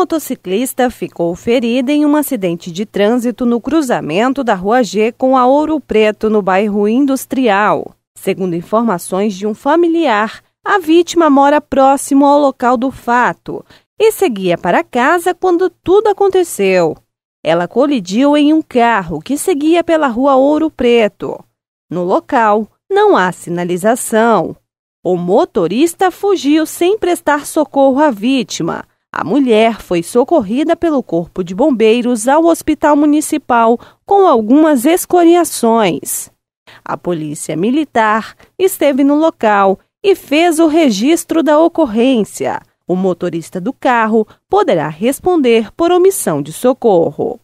motociclista ficou ferida em um acidente de trânsito no cruzamento da Rua G com a Ouro Preto, no bairro Industrial. Segundo informações de um familiar, a vítima mora próximo ao local do fato e seguia para casa quando tudo aconteceu. Ela colidiu em um carro que seguia pela Rua Ouro Preto. No local, não há sinalização. O motorista fugiu sem prestar socorro à vítima a mulher foi socorrida pelo Corpo de Bombeiros ao Hospital Municipal com algumas escoriações. A Polícia Militar esteve no local e fez o registro da ocorrência. O motorista do carro poderá responder por omissão de socorro.